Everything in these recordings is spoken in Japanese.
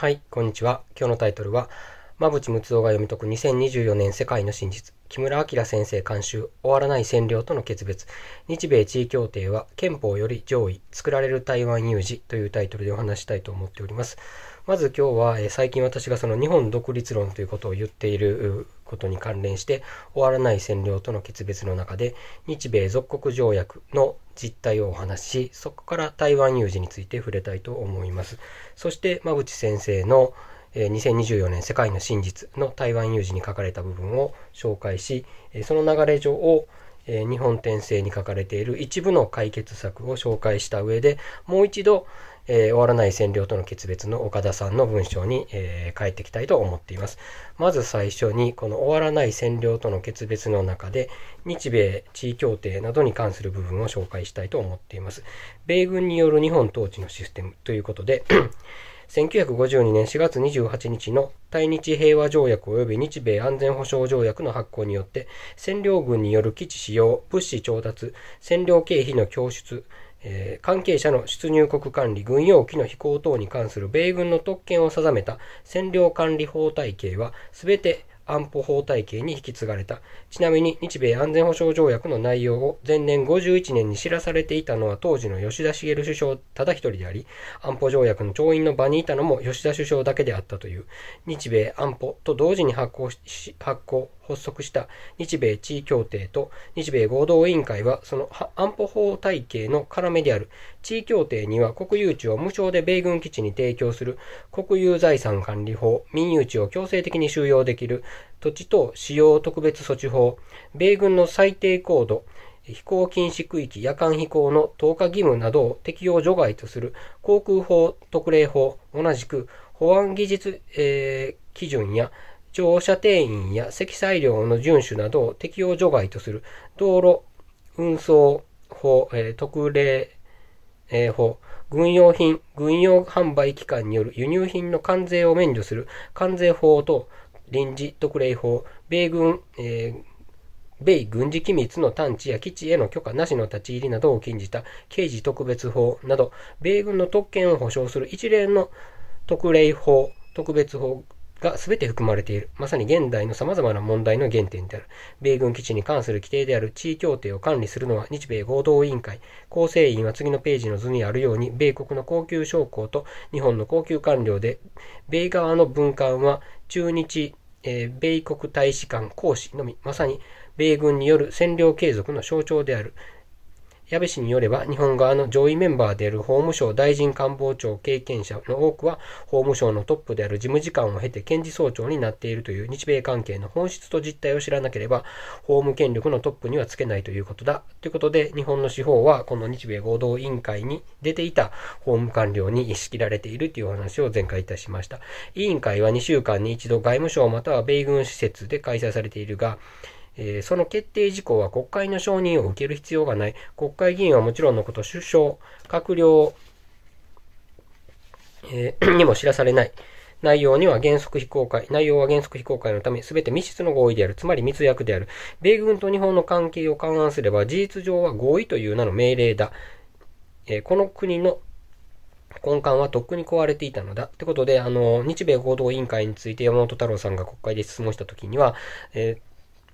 はい、こんにちは。今日のタイトルは、馬淵睦夫が読み解く2024年世界の真実、木村明先生監修、終わらない占領との決別、日米地位協定は憲法より上位、作られる台湾有事というタイトルでお話したいと思っております。まず今日は、え最近私がその日本独立論ということを言っていることに関連して終わらない占領との決別の中で日米属国条約の実態をお話しそこから台湾有事について触れたいと思いますそして馬淵先生の2024年世界の真実の台湾有事に書かれた部分を紹介しその流れ上を日本転生に書かれている一部の解決策を紹介した上でもう一度えー、終わらない占領との決別の岡田さんの文章に、えー、書ていきたいと思っています。まず最初に、この終わらない占領との決別の中で、日米地位協定などに関する部分を紹介したいと思っています。米軍による日本統治のシステムということで、1952年4月28日の対日平和条約及び日米安全保障条約の発効によって、占領軍による基地使用、物資調達、占領経費の供出、えー、関係者の出入国管理、軍用機の飛行等に関する米軍の特権を定めた占領管理法体系は、全て安保法体系に引き継がれた。ちなみに日米安全保障条約の内容を前年51年に知らされていたのは当時の吉田茂首相ただ一人であり、安保条約の調印の場にいたのも吉田首相だけであったという、日米安保と同時に発行し発行発足した日米地位協定と日米合同委員会は、その安保法体系の要である地位協定には国有地を無償で米軍基地に提供する国有財産管理法、民有地を強制的に収容できる土地等使用特別措置法、米軍の最低高度、飛行禁止区域、夜間飛行の投下義務などを適用除外とする航空法特例法、同じく保安技術、えー、基準や乗車定員や積載量の遵守などを適用除外とする道路運送法、えー、特例、えー、法、軍用品、軍用販売機関による輸入品の関税を免除する関税法と臨時特例法、米軍、えー、米軍事機密の探知や基地への許可なしの立ち入りなどを禁じた刑事特別法など、米軍の特権を保障する一連の特例法、特別法、が全て含まれている。まさに現代の様々な問題の原点である。米軍基地に関する規定である地位協定を管理するのは日米合同委員会。構成員は次のページの図にあるように、米国の高級将校と日本の高級官僚で、米側の文官は中日、えー、米国大使館公使のみ、まさに米軍による占領継続の象徴である。矢部氏によれば、日本側の上位メンバーである法務省大臣官房長経験者の多くは、法務省のトップである事務次官を経て検事総長になっているという日米関係の本質と実態を知らなければ、法務権力のトップにはつけないということだ。ということで、日本の司法は、この日米合同委員会に出ていた法務官僚に仕切られているという話を前回いたしました。委員会は2週間に一度外務省または米軍施設で開催されているが、えー、その決定事項は国会の承認を受ける必要がない。国会議員はもちろんのこと、首相、閣僚、えー、にも知らされない。内容には原則非公開。内容は原則非公開のため、すべて密室の合意である。つまり密約である。米軍と日本の関係を勘案すれば、事実上は合意という名の命令だ。えー、この国の根幹はとっくに壊れていたのだ。ってことで、あの、日米合同委員会について山本太郎さんが国会で質問したときには、えー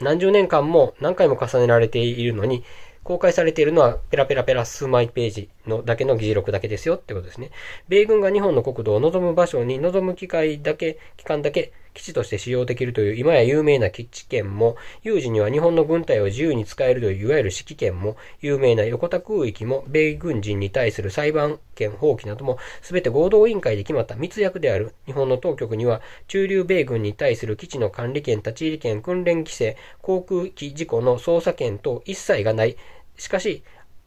何十年間も何回も重ねられているのに、公開されているのはペラペラペラ数枚ページのだけの議事録だけですよってことですね。米軍が日本の国土を望む場所に望む機会だけ、期間だけ基地として使用できるという今や有名な基地権も、有事には日本の軍隊を自由に使えるといういわゆる指揮権も、有名な横田空域も、米軍人に対する裁判権放棄なども、全て合同委員会で決まった密約である日本の当局には、駐留米軍に対する基地の管理権、立ち入り権、訓練規制、航空機事故の捜査権等一切がない。しかし、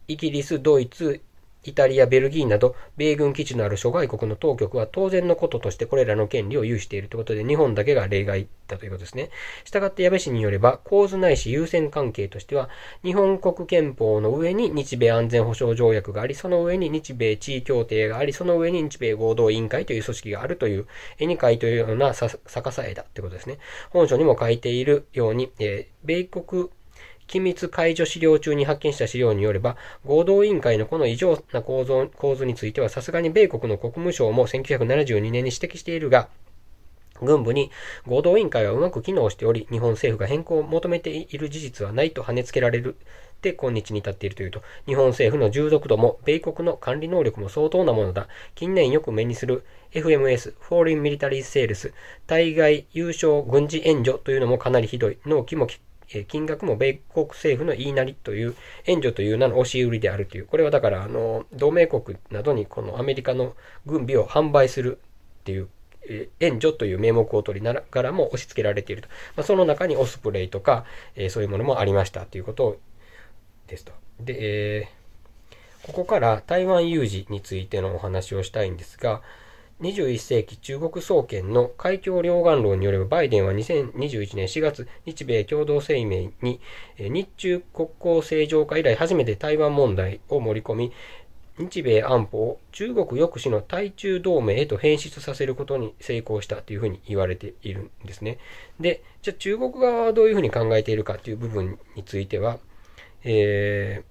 イギリス、ドイツ、イタリア、ベルギーなど、米軍基地のある諸外国の当局は当然のこととしてこれらの権利を有しているということで、日本だけが例外だということですね。したがって矢部氏によれば、構図ないし優先関係としては、日本国憲法の上に日米安全保障条約があり、その上に日米地位協定があり、その上に日米合同委員会という組織があるという、絵に描いというような逆さ絵だということですね。本書にも書いているように、えー、米国機密解除資料中に発見した資料によれば、合同委員会のこの異常な構造構図については、さすがに米国の国務省も1972年に指摘しているが、軍部に合同委員会はうまく機能しており、日本政府が変更を求めている事実はないと跳ねつけられる。で、今日に至っているというと、日本政府の従属度も、米国の管理能力も相当なものだ。近年よく目にする FMS、フォーリンミリタリーセールス、対外優勝軍事援助というのもかなりひどい。納期もきえ金額も米国政府の言いなりという援助という名の押し売りであるという、これはだからあの同盟国などにこのアメリカの軍備を販売するっていう援助という名目を取りながらも押し付けられていると。まあ、その中にオスプレイとか、えー、そういうものもありましたということですと。で、えー、ここから台湾有事についてのお話をしたいんですが、21世紀中国総研の海峡両岸論によれば、バイデンは2021年4月、日米共同声明に、日中国交正常化以来初めて台湾問題を盛り込み、日米安保を中国抑止の対中同盟へと変質させることに成功したというふうに言われているんですね。で、じゃあ中国側はどういうふうに考えているかという部分については、えー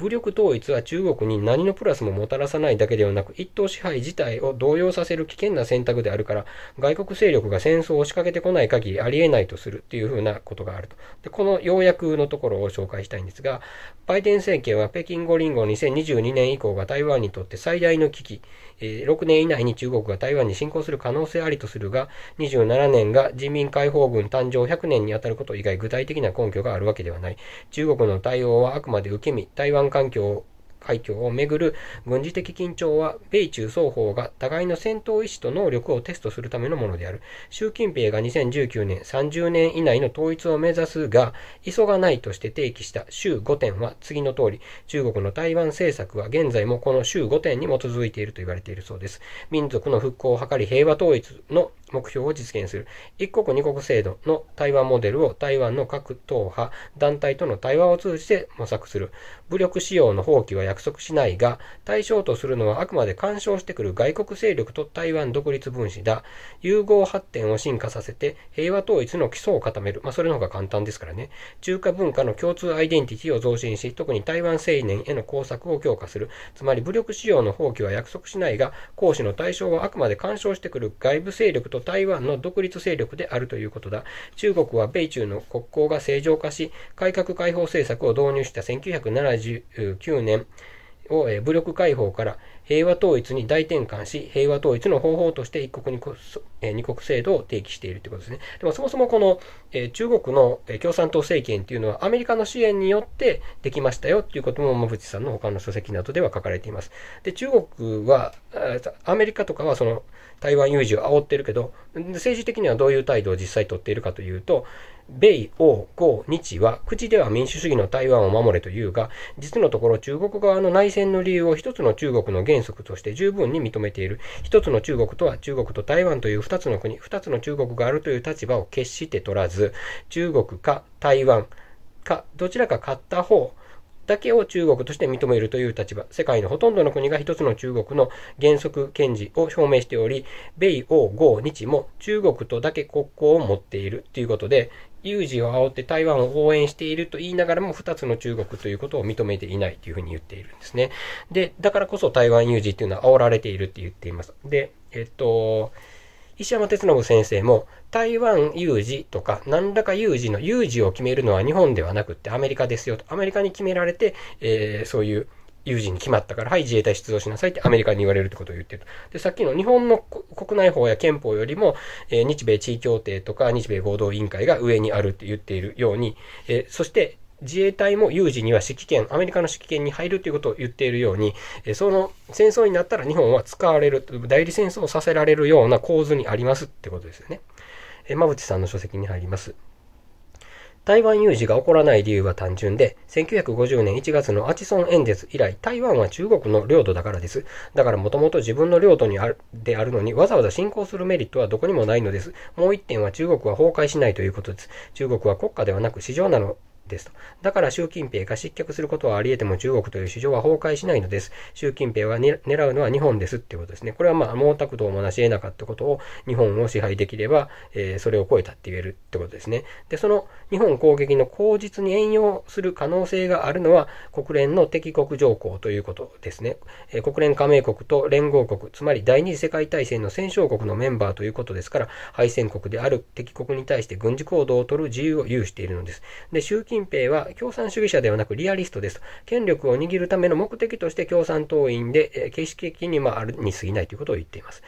武力統一は中国に何のプラスももたらさないだけではなく、一党支配自体を動揺させる危険な選択であるから、外国勢力が戦争を仕掛けてこない限りありえないとするっていうふうなことがあると。で、この要約のところを紹介したいんですが、バイデン政権は北京五輪後2022年以降が台湾にとって最大の危機、え6年以内に中国が台湾に侵攻する可能性ありとするが、27年が人民解放軍誕生100年にあたること以外具体的な根拠があるわけではない。中国の対応はあくまで受け身、台湾湾環境海峡をめぐる軍事的緊張は、米中双方が互いの戦闘意志と能力をテストするためのものである。習近平が2019年30年以内の統一を目指すが、急がないとして提起した週5点は次の通り、中国の台湾政策は現在もこの週5点に基づいていると言われているそうです。民族の復興を図り平和統一の目標を実現する。一国二国制度の台湾モデルを台湾の各党派、団体との対話を通じて模索する。武力使用の放棄は約束しないが、対象とするのはあくまで干渉してくる外国勢力と台湾独立分子だ。融合発展を進化させて平和統一の基礎を固める。まあ、それの方が簡単ですからね。中華文化の共通アイデンティティを増進し、特に台湾青年への工作を強化する。つまり武力使用の放棄は約束しないが、行使の対象はあくまで干渉してくる外部勢力と台湾の独立勢力であるということだ。中国は米中の国交が正常化し、改革開放政策を導入した1979年を武力解放から平和統一に大転換し、平和統一の方法として一国二国二国制度を提起しているということですね。でもそもそもこの、え中国の共産党政権というのはアメリカの支援によってできましたよということも馬淵さんの他の書籍などでは書かれています。で、中国は、アメリカとかはその台湾有事を煽ってるけど、政治的にはどういう態度を実際取っているかというと、米、欧、豪、日は、口では民主主義の台湾を守れというが、実のところ中国側の内戦の理由を一つの中国の原則として十分に認めている。一つの中国とは中国と台湾という二つの国、二つの中国があるという立場を決して取らず、中国か台湾か、どちらか買った方、だけを中国として認めるという立場、世界のほとんどの国が一つの中国の原則堅持を表明しており、米欧豪日も中国とだけ国交を持っているということで、有事を煽って台湾を応援していると言いながらも2つの中国ということを認めていないというふうに言っているんですね。で、だからこそ台湾有事っていうのは煽られているって言っています。で、えっと、石山哲信先生も、台湾有事とか、何らか有事の有事を決めるのは日本ではなくってアメリカですよと。アメリカに決められて、えー、そういう有事に決まったから、はい、自衛隊出動しなさいってアメリカに言われるってことを言ってるで、さっきの日本の国内法や憲法よりも、えー、日米地位協定とか、日米合同委員会が上にあるって言っているように、えー、そして、自衛隊も有事には指揮権、アメリカの指揮権に入るということを言っているように、その戦争になったら日本は使われる、代理戦争をさせられるような構図にありますってことですよね。え、馬ちさんの書籍に入ります。台湾有事が起こらない理由は単純で、1950年1月のアチソン演説以来、台湾は中国の領土だからです。だからもともと自分の領土にあるであるのに、わざわざ侵攻するメリットはどこにもないのです。もう一点は中国は崩壊しないということです。中国は国家ではなく市場なのですと。だから習近平が失脚することはあり得ても中国という市場は崩壊しないのです。習近平は狙うのは日本ですっていうことですね。これはまあ毛沢東も成し得なかったことを日本を支配できれば、えー、それを超えたって言えるってことですね。で、その日本攻撃の口実に援用する可能性があるのは国連の敵国条項ということですね。えー、国連加盟国と連合国、つまり第二次世界大戦の戦勝国のメンバーということですから、敗戦国である敵国に対して軍事行動を取る自由を有しているのです。で、習近近平は共産主義者ではなくリアリストですと。権力を握るための目的として共産党員で、えー、形式的に、まあ、あるに過ぎないということを言っています。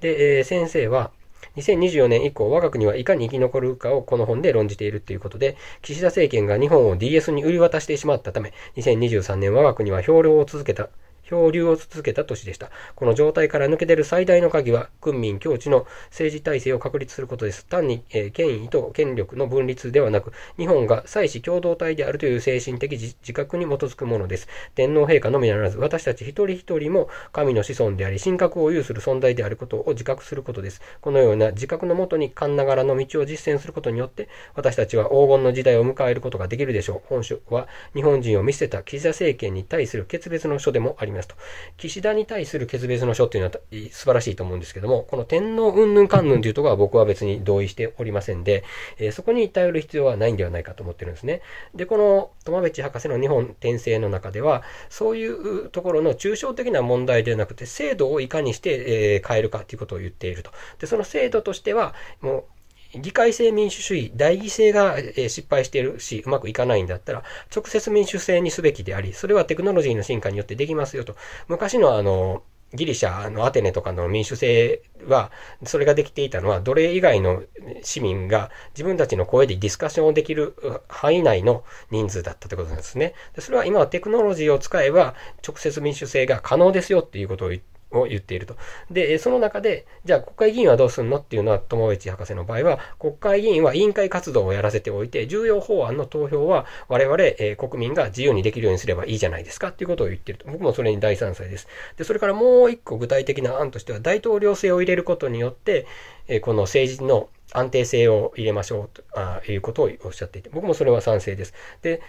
で、えー、先生は、2024年以降、我が国はいかに生き残るかをこの本で論じているということで、岸田政権が日本を DS に売り渡してしまったため、2023年我が国は漂流を続けた。漂流を続けた年でした。この状態から抜け出る最大の鍵は、軍民共地の政治体制を確立することです。単に、えー、権威と権力の分立ではなく、日本が祭祀共同体であるという精神的自覚に基づくものです。天皇陛下のみならず、私たち一人一人も神の子孫であり、神格を有する存在であることを自覚することです。このような自覚のもとに、神ながらの道を実践することによって、私たちは黄金の時代を迎えることができるでしょう。本書は、日本人を見捨てた岸田政権に対する決別の書でもあります。ますと。岸田に対する決別の書っていうのは素晴らしいと思うんですけども、この天皇云々観ぬんというところは僕は別に同意しておりませんで、えー、そこに頼る必要はないんではないかと思ってるんですね。で、この友地博士の日本転生の中では、そういうところの抽象的な問題ではなくて、制度をいかにして、えー、変えるかということを言っていると。で、その制度としては、もう議会制民主主義、代議制が失敗しているし、うまくいかないんだったら、直接民主制にすべきであり、それはテクノロジーの進化によってできますよと。昔のあの、ギリシャのアテネとかの民主制は、それができていたのは、奴隷以外の市民が自分たちの声でディスカッションをできる範囲内の人数だったということなんですね。それは今はテクノロジーを使えば、直接民主制が可能ですよっていうことを言って、を言っていると。で、その中で、じゃあ国会議員はどうすんのっていうのは、友一博士の場合は、国会議員は委員会活動をやらせておいて、重要法案の投票は我々、えー、国民が自由にできるようにすればいいじゃないですかっていうことを言っていると。僕もそれに大賛成です。で、それからもう一個具体的な案としては、大統領制を入れることによって、えー、この政治の安定性を入れましょうとあいうことをおっしゃっていて、僕もそれは賛成です。で、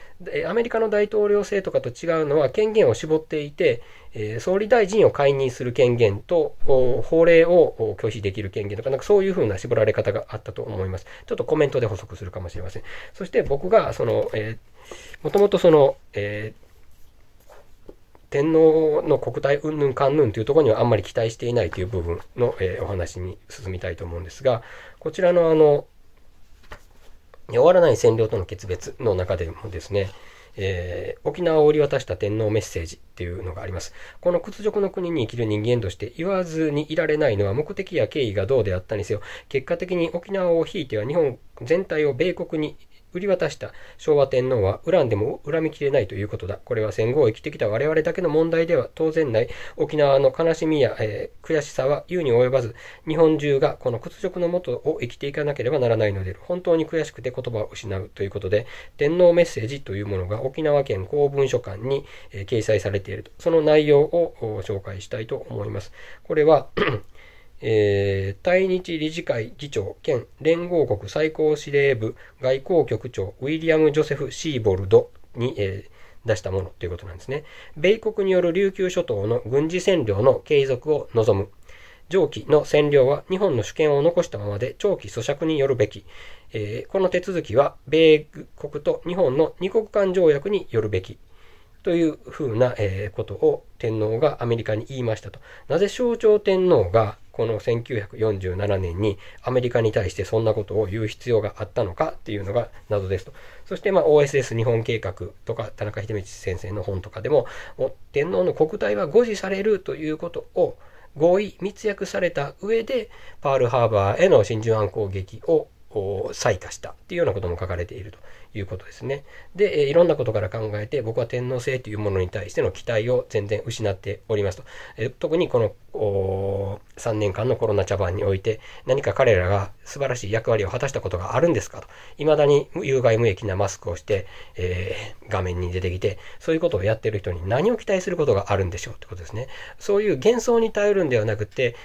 アメリカの大統領制とかと違うのは、権限を絞っていて、え総理大臣を解任する権限と法令を拒否できる権限とか、なんかそういうふうな絞られ方があったと思います。ちょっとコメントで補足するかもしれません。そして僕が、その、えー、もともとその、えー天皇の国体云々かんぬんというところにはあんまり期待していないという部分の、えー、お話に進みたいと思うんですが、こちらのあの、終わらない占領との決別の中でもですね、えー、沖縄を売り渡した天皇メッセージっていうのがあります。この屈辱の国に生きる人間として言わずにいられないのは目的や経緯がどうであったにせよ、結果的に沖縄をひいては日本全体を米国に売り渡した昭和天皇は恨んでも恨みきれないということだ。これは戦後を生きてきた我々だけの問題では当然ない。沖縄の悲しみや、えー、悔しさは言うに及ばず、日本中がこの屈辱のもとを生きていかなければならないのである。本当に悔しくて言葉を失うということで、天皇メッセージというものが沖縄県公文書館に、えー、掲載されていると。その内容を紹介したいと思います。これはえー、対日理事会議長兼連合国最高司令部外交局長ウィリアム・ジョセフ・シーボルドに、えー、出したものということなんですね。米国による琉球諸島の軍事占領の継続を望む。上記の占領は日本の主権を残したままで長期咀嚼によるべき。えー、この手続きは米国と日本の二国間条約によるべき。というふうな、えー、ことを天皇がアメリカに言いましたと。なぜ象徴天皇がこの1947年にアメリカに対してそんなことを言う必要があったのかっていうのが謎ですと。そして、ま OSS 日本計画とか、田中秀道先生の本とかでも、も天皇の国体は誤示されるということを合意、密約された上で、パールハーバーへの真珠湾攻撃を再開したっていうようなことも書かれているということですね。で、えー、いろんなことから考えて、僕は天皇制というものに対しての期待を全然失っておりますと。えー、特にこの3年間のコロナ茶番において、何か彼らが素晴らしい役割を果たしたことがあるんですかと。未だに有害無益なマスクをして、えー、画面に出てきて、そういうことをやってる人に何を期待することがあるんでしょうってことですね。そういう幻想に頼るんではなくて、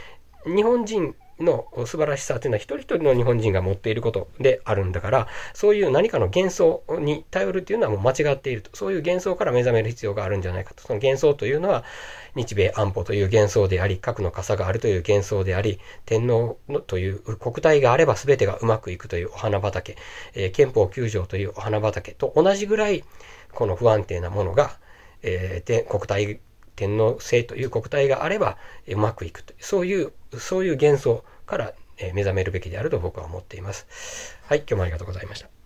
日本人の素晴らしさというのは一人一人の日本人が持っていることであるんだから、そういう何かの幻想に頼るというのはもう間違っていると。そういう幻想から目覚める必要があるんじゃないかと。その幻想というのは、日米安保という幻想であり、核の傘があるという幻想であり、天皇のという国体があれば全てがうまくいくというお花畑、えー、憲法9条というお花畑と同じぐらい、この不安定なものが、えー、国体天皇制という国体があればうまくいくとそういうそういう幻想から目覚めるべきであると僕は思っています。はい、今日もありがとうございました。